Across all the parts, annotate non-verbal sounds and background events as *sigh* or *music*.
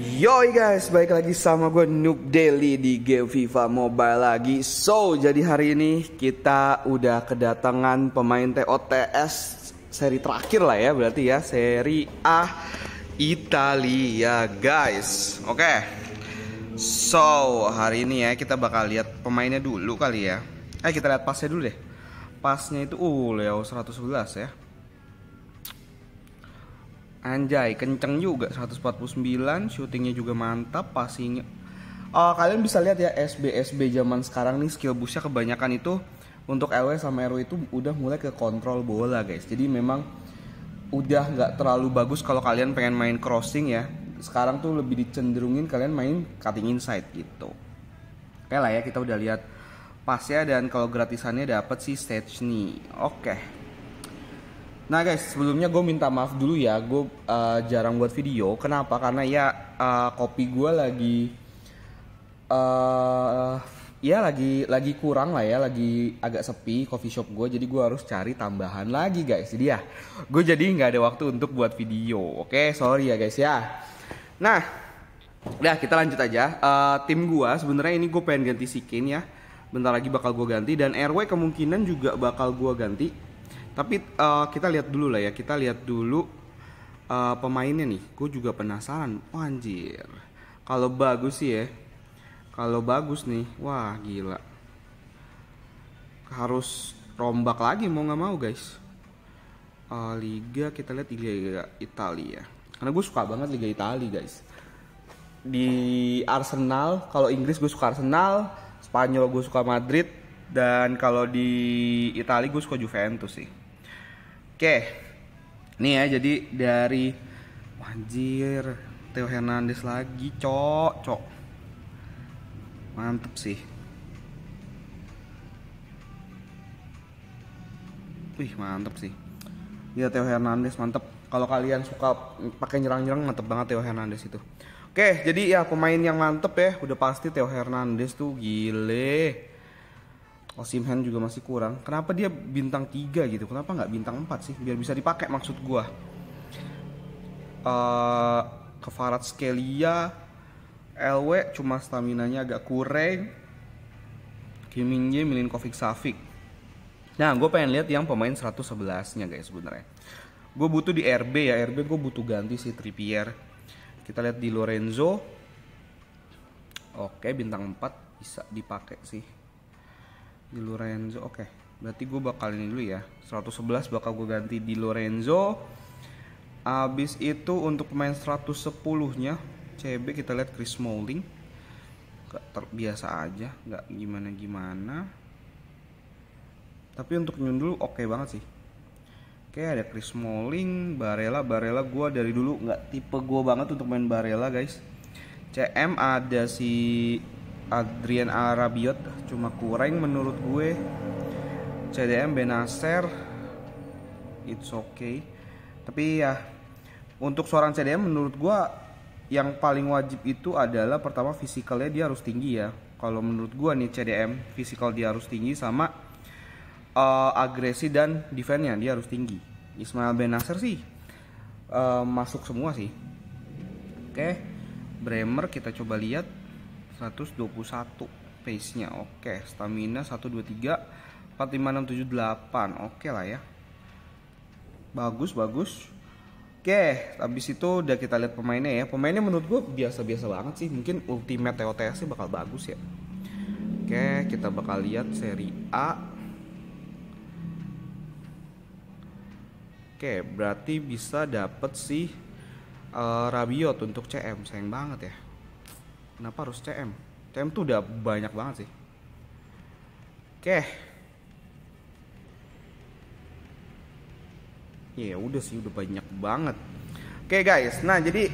Yoi guys, balik lagi sama gue Nuk Daily di game FIFA Mobile lagi So, jadi hari ini kita udah kedatangan pemain TOTS seri terakhir lah ya Berarti ya, seri A Italia guys Oke okay. So, hari ini ya kita bakal lihat pemainnya dulu kali ya Eh, kita lihat pasnya dulu deh Pasnya itu, uh, Leo 111 ya Anjay, kenceng juga 149, syutingnya juga mantap, passingnya. Uh, eh, kalian bisa lihat ya SB SB zaman sekarang nih skill busnya kebanyakan itu untuk LW sama RW itu udah mulai ke kontrol bola guys. Jadi memang udah nggak terlalu bagus kalau kalian pengen main crossing ya. Sekarang tuh lebih dicenderungin kalian main cutting inside gitu. Oke lah ya kita udah lihat pasnya dan kalau gratisannya dapat sih stage nih. Oke. Okay. Nah guys, sebelumnya gue minta maaf dulu ya, gue uh, jarang buat video. Kenapa? Karena ya uh, kopi gue lagi, uh, ya lagi lagi kurang lah ya, lagi agak sepi coffee shop gue. Jadi gue harus cari tambahan lagi guys. Jadi ya, gue jadi nggak ada waktu untuk buat video. Oke, sorry ya guys ya. Nah, udah kita lanjut aja. Uh, tim gue sebenarnya ini gue pengen ganti sikin ya. Bentar lagi bakal gue ganti dan RW kemungkinan juga bakal gue ganti tapi uh, kita lihat dulu lah ya, kita lihat dulu uh, pemainnya nih. Gue juga penasaran. Oh, anjir. Kalau bagus sih ya. Kalau bagus nih, wah gila. Harus rombak lagi mau nggak mau guys. Uh, Liga kita lihat Liga Italia. Karena gue suka banget Liga Italia guys. Di Arsenal, kalau Inggris gue suka Arsenal, Spanyol gue suka Madrid, dan kalau di Italia gue suka Juventus sih. Oke. Nih ya jadi dari anjir Theo Hernandez lagi, cok, cok. Mantep sih. Wih, mantep sih. Ya Theo Hernandez mantep. Kalau kalian suka pakai nyerang-nyerang mantep banget Theo Hernandez itu. Oke, jadi ya pemain yang mantep ya, udah pasti Theo Hernandez tuh gile hand juga masih kurang. Kenapa dia bintang 3 gitu? Kenapa nggak bintang 4 sih? Biar bisa dipakai maksud gua. Uh, eh, Kefarat Skelia, LW cuma stamina-nya agak kurang. Kiminje Milinkovic Savic. Nah, gue pengen lihat yang pemain 111-nya guys sebenarnya. Gue butuh di RB ya, RB gue butuh ganti si Trippier. Kita lihat di Lorenzo. Oke, bintang 4 bisa dipakai sih di Lorenzo. Oke. Okay. Berarti gue bakal ini dulu ya. 111 bakal gue ganti di Lorenzo. Abis itu untuk pemain 110-nya CB kita lihat Chris Smalling. terbiasa aja, gak gimana-gimana. Tapi untuk nyundul oke okay banget sih. Oke ada Chris Smalling, Barella, Barella gue dari dulu nggak tipe gue banget untuk main Barella guys. CM ada si Adrian Arabiot cuma kurang menurut gue CDM Benacer it's okay tapi ya untuk seorang CDM menurut gue yang paling wajib itu adalah pertama fisikalnya dia harus tinggi ya kalau menurut gue nih CDM fisikal dia harus tinggi sama uh, agresi dan defense-nya dia harus tinggi Ismail Benacer sih uh, masuk semua sih oke okay. Bremer kita coba lihat 121 pace-nya. Oke, stamina 123 45678 3 4 Oke lah ya. Bagus, bagus. Oke, habis itu udah kita lihat pemainnya ya. Pemainnya menurut gue biasa-biasa banget sih. Mungkin ultimate tots sih bakal bagus ya. Oke, kita bakal lihat seri A. Oke, berarti bisa dapet sih uh, Rabiot untuk CM. Sayang banget ya kenapa harus CM CM tuh udah banyak banget sih oke ya udah sih udah banyak banget oke guys nah jadi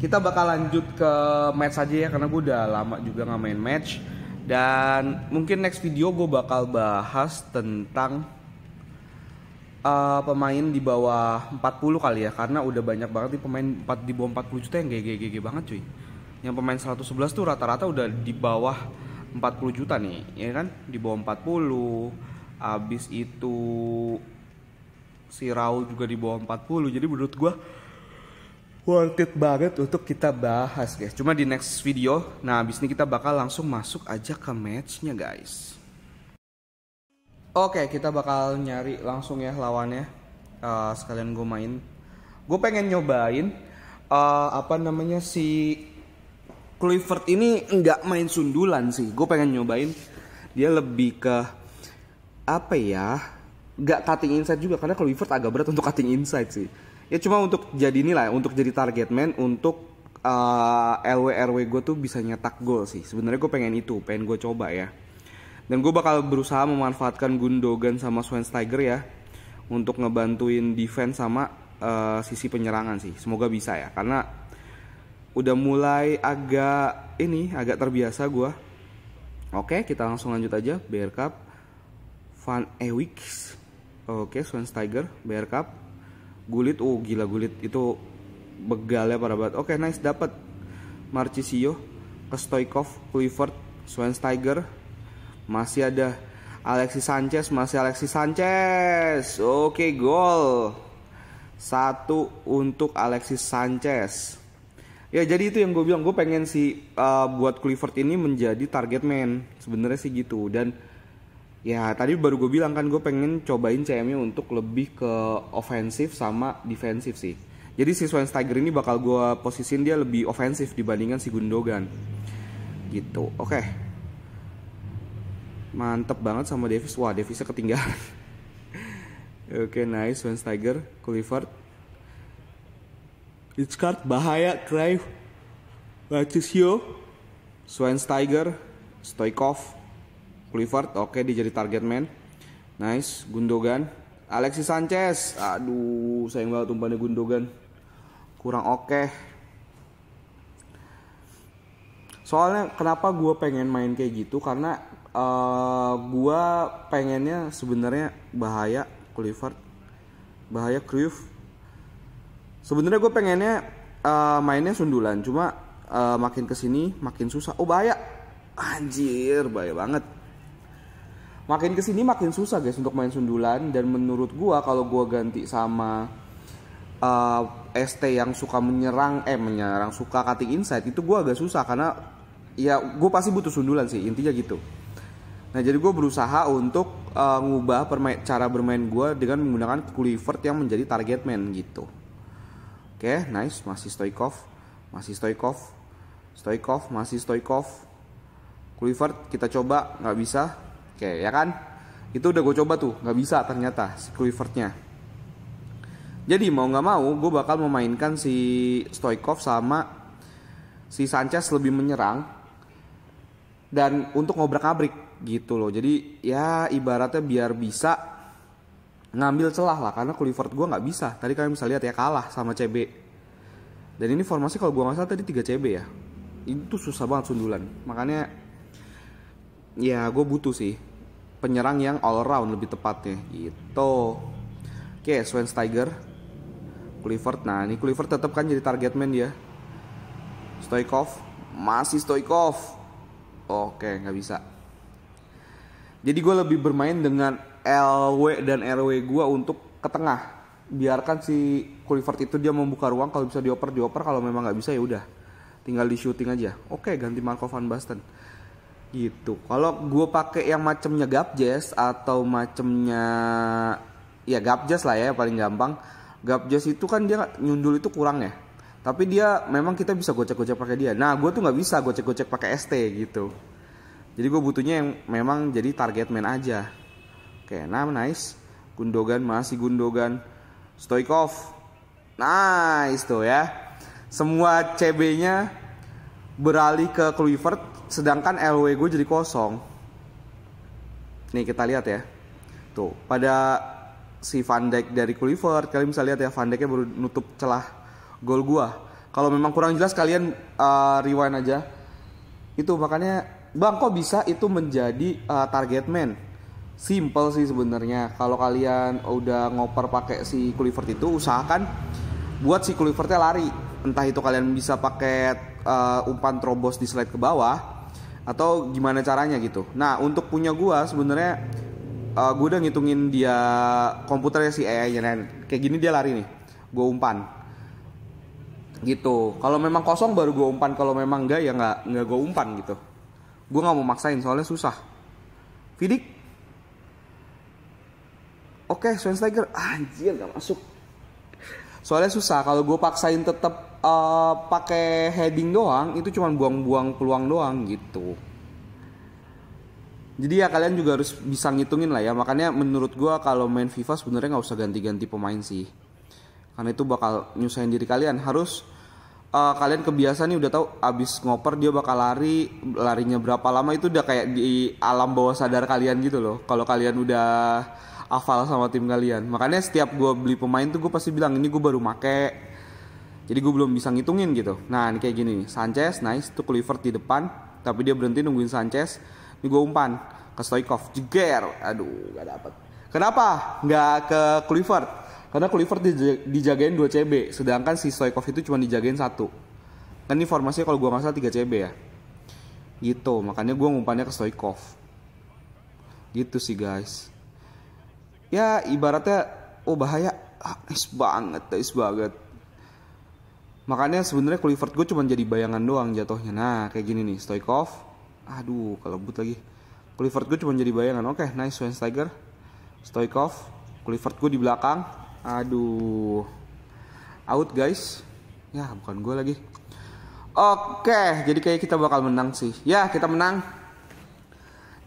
kita bakal lanjut ke match aja ya karena gue udah lama juga nggak main match dan mungkin next video gue bakal bahas tentang uh, pemain di bawah 40 kali ya karena udah banyak banget nih pemain 4 di bawah 40 juta yang GGGG banget cuy yang pemain 111 tuh rata-rata udah di bawah 40 juta nih ya kan di bawah 40 abis itu si Raul juga di bawah 40 jadi menurut gue worth it banget untuk kita bahas guys cuma di next video nah abis ini kita bakal langsung masuk aja ke matchnya guys Oke, kita bakal nyari langsung ya lawannya. Uh, sekalian gue main. Gue pengen nyobain uh, apa namanya si Clifford ini nggak main sundulan sih. Gue pengen nyobain dia lebih ke apa ya? Gak cutting inside juga karena Clifford agak berat untuk cutting inside sih. Ya cuma untuk jadi inilah, untuk jadi target man, untuk uh, eh, LW RW gue tuh bisa nyetak gol sih. Sebenarnya gue pengen itu, pengen gue coba ya. Dan gue bakal berusaha memanfaatkan Gundogan sama Schweinsteiger ya untuk ngebantuin defense sama uh, sisi penyerangan sih. Semoga bisa ya, karena udah mulai agak ini agak terbiasa gue oke kita langsung lanjut aja Bear Cup Van Ewicks oke Steiger Bear Cup Gulit oh gila Gulit itu begalnya para banget oke nice dapat Marcisio kostoykov Clifford Steiger masih ada Alexis Sanchez masih Alexis Sanchez oke gol satu untuk Alexis Sanchez Ya jadi itu yang gue bilang gue pengen si uh, buat Clifford ini menjadi target man sebenarnya sih gitu dan ya tadi baru gue bilang kan gue pengen cobain CM-nya untuk lebih ke ofensif sama defensif sih. Jadi si Swain Steiger ini bakal gue posisin dia lebih ofensif dibandingkan si Gundogan gitu. Oke. Okay. Mantep banget sama Davis. Wah Davisnya ketinggalan. *laughs* Oke okay, nice Steiger Clifford. Richard Bahaya, Cruyff, Swans Schweinsteiger, Stoikov, Clifford, oke okay, dia jadi target man. Nice, Gundogan, Alexis Sanchez. Aduh, sayang banget umpannya Gundogan. Kurang oke. Okay. Soalnya kenapa gue pengen main kayak gitu karena uh, eh, gue pengennya sebenarnya bahaya Clifford, bahaya Cruyff, Sebenarnya gue pengennya uh, mainnya sundulan, cuma uh, makin kesini makin susah. Oh bahaya, anjir bahaya banget. Makin kesini makin susah guys untuk main sundulan dan menurut gue kalau gue ganti sama uh, eh, ST yang suka menyerang, eh menyerang suka cutting inside itu gue agak susah karena ya gue pasti butuh sundulan sih intinya gitu. Nah jadi gue berusaha untuk uh, ngubah cara bermain gue dengan menggunakan Clifford yang menjadi target man gitu. Oke, nice, masih Stoikov, masih Stoikov, Stoikov, masih Stoikov. Clifford kita coba, nggak bisa. Oke, ya kan? Itu udah gue coba tuh, nggak bisa ternyata si Jadi mau nggak mau, gue bakal memainkan si Stoikov sama si Sanchez lebih menyerang dan untuk ngobrak-abrik gitu loh. Jadi ya ibaratnya biar bisa ngambil celah lah karena Clifford gue nggak bisa tadi kalian bisa lihat ya kalah sama CB dan ini formasi kalau gue nggak salah tadi 3 CB ya itu susah banget sundulan makanya ya gue butuh sih penyerang yang all around lebih tepatnya gitu oke Tiger Clifford nah ini Clifford tetap kan jadi target man dia Stoikov masih Stoikov oke nggak bisa jadi gue lebih bermain dengan LW dan RW gue untuk ke tengah biarkan si Kulivert itu dia membuka ruang kalau bisa dioper dioper kalau memang nggak bisa ya udah tinggal di shooting aja oke ganti Marco van Basten gitu kalau gue pakai yang macemnya Gapjes atau macemnya ya Gapjes lah ya paling gampang Gapjes itu kan dia nyundul itu kurang ya tapi dia memang kita bisa gocek-gocek pakai dia nah gue tuh nggak bisa gocek-gocek pakai ST gitu jadi gue butuhnya yang memang jadi target man aja Oke, nah nice. Gundogan masih Gundogan. Stoikov. Nice tuh ya. Semua CB-nya beralih ke Kluivert sedangkan LW gue jadi kosong. Nih kita lihat ya. Tuh, pada si Van Dijk dari Kluivert, kalian bisa lihat ya Van Dijknya baru nutup celah gol gua. Kalau memang kurang jelas kalian uh, rewind aja. Itu makanya Bang kok bisa itu menjadi uh, target man? Simpel sih sebenarnya kalau kalian udah ngoper pakai si Kulivert itu usahakan buat si Kulivertnya lari entah itu kalian bisa pakai uh, umpan terobos di slide ke bawah atau gimana caranya gitu nah untuk punya gua sebenarnya uh, gua udah ngitungin dia komputernya si AI-nya kayak gini dia lari nih gua umpan gitu kalau memang kosong baru gua umpan kalau memang enggak ya nggak nggak gua umpan gitu gua nggak mau maksain soalnya susah Fidik Oke, okay, Schweinsteiger ah, anjir gak masuk. Soalnya susah kalau gue paksain tetap uh, eh, pakai heading doang itu cuma buang-buang peluang doang gitu. Jadi ya kalian juga harus bisa ngitungin lah ya. Makanya menurut gue kalau main FIFA sebenarnya nggak usah ganti-ganti pemain sih. Karena itu bakal nyusahin diri kalian. Harus uh, kalian kebiasaan nih udah tahu abis ngoper dia bakal lari larinya berapa lama itu udah kayak di alam bawah sadar kalian gitu loh kalau kalian udah hafal sama tim kalian makanya setiap gue beli pemain tuh gue pasti bilang ini gue baru make jadi gue belum bisa ngitungin gitu nah ini kayak gini Sanchez nice tuh Clifford di depan tapi dia berhenti nungguin Sanchez ini gue umpan ke Stoikov jeger aduh gak dapet kenapa nggak ke Clifford karena Clifford dijagain 2 CB sedangkan si Stoikov itu cuma dijagain satu kan ini formasinya kalau gue salah 3 CB ya gitu makanya gue ngumpannya ke Stoikov gitu sih guys ya ibaratnya oh bahaya ah, nice banget nice banget makanya sebenarnya Clifford gue cuma jadi bayangan doang jatuhnya nah kayak gini nih Stoikov aduh kalau kelebut lagi Clifford gue cuma jadi bayangan oke okay, nice Schweinsteiger Stoikov Clifford gue di belakang aduh out guys ya bukan gue lagi Oke, jadi kayak kita bakal menang sih. Ya, kita menang.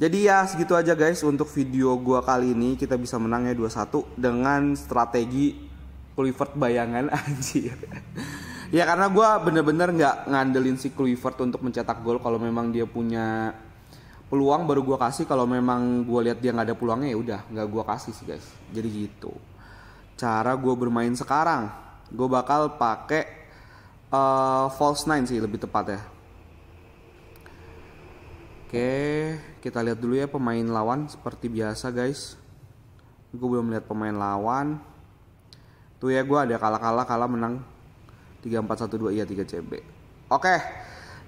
Jadi ya segitu aja guys untuk video gua kali ini kita bisa menangnya 2-1 dengan strategi Clifford bayangan *laughs* anjir. ya karena gue bener-bener nggak ngandelin si Clifford untuk mencetak gol kalau memang dia punya peluang baru gue kasih kalau memang gue lihat dia nggak ada peluangnya ya udah nggak gue kasih sih guys jadi gitu cara gue bermain sekarang gue bakal pakai uh, false nine sih lebih tepat ya Oke, kita lihat dulu ya pemain lawan seperti biasa guys. Gue belum lihat pemain lawan. Tuh ya gue ada kalah-kalah kalah menang 3412 iya 3 CB. Oke.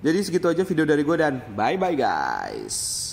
Jadi segitu aja video dari gue dan bye bye guys.